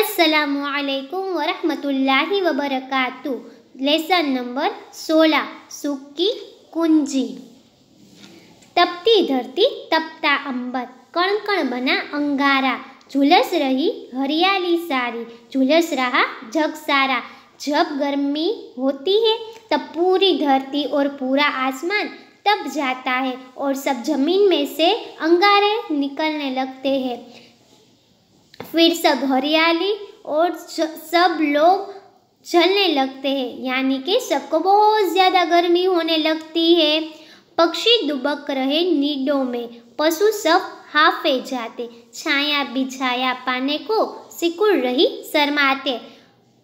असलकम वरहमल वबरक lesson number सोलह सुख की कुंजी तपती धरती तपता अंबर कण कण बना अंगारा झुलस रही हरियाली सारी झुलस रहा जग सारा जब गर्मी होती है तब पूरी धरती और पूरा आसमान तप जाता है और सब जमीन में से अंगारे निकलने लगते हैं फिर सब हरियाली और सब लोग जलने लगते हैं यानी कि सबको बहुत ज़्यादा गर्मी होने लगती है पक्षी दुबक रहे नीडों में पशु सब हाफे जाते छाया बिछाया पाने को सिकुड़ रही शर्माते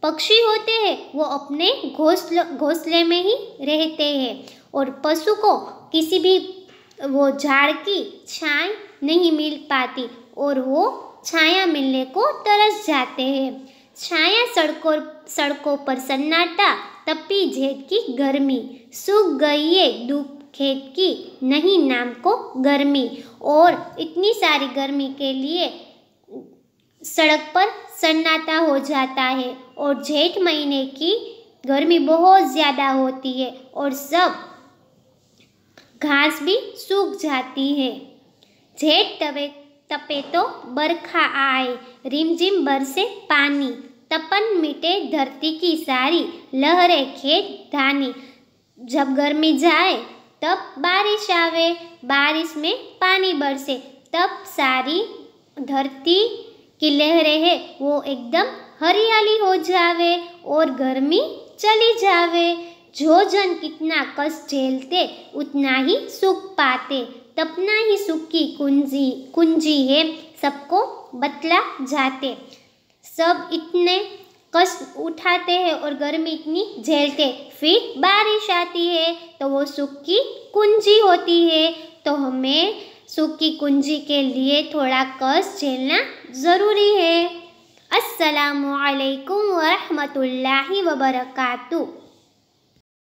पक्षी होते हैं वो अपने घोसले घोंसले में ही रहते हैं और पशु को किसी भी वो झाड़ की छांव नहीं मिल पाती और वो छाया मिलने को तरस जाते हैं छाया सड़कों सड़कों पर सन्नाटा तपी झेत की गर्मी सूख गई है धूप खेत की नहीं नाम को गर्मी और इतनी सारी गर्मी के लिए सड़क पर सन्नाटा हो जाता है और जेठ महीने की गर्मी बहुत ज़्यादा होती है और सब घास भी सूख जाती है जेठ तवे तपे तो बरखा आए रिमझिम बरसे पानी तपन मिटे धरती की सारी लहरे खेत धानी जब गर्मी जाए तब बारिश आवे बारिश में पानी बरसे तब सारी धरती की लहरें है वो एकदम हरियाली हो जावे और गर्मी चली जावे जो जन कितना कष्ट झेलते उतना ही सुख पाते तपना ही सुख की कुंजी कुंजी है सबको बतला जाते सब इतने कष्ट उठाते हैं और गर्मी इतनी झेलते फिर बारिश आती है तो वो सुख की कुंजी होती है तो हमें सुख की कुंजी के लिए थोड़ा कष्ट झेलना ज़रूरी है असलकम वरहमल वबरकू